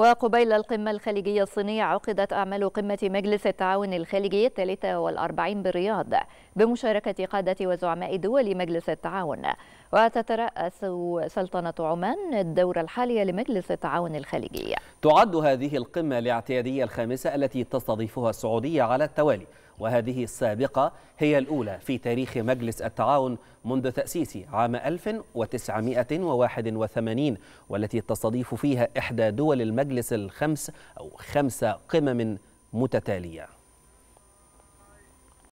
وقبيل القمة الخليجية الصينية عقدت أعمال قمة مجلس التعاون الخليجي الثالثة والأربعين بالرياض بمشاركة قادة وزعماء دول مجلس التعاون وتترأس سلطنة عمان الدورة الحالية لمجلس التعاون الخليجي تعد هذه القمة الاعتيادية الخامسة التي تستضيفها السعودية على التوالي وهذه السابقة هي الأولى في تاريخ مجلس التعاون منذ تأسيسه عام 1981 والتي تستضيف فيها إحدى دول المجلس الخمس أو خمس قمم متتالية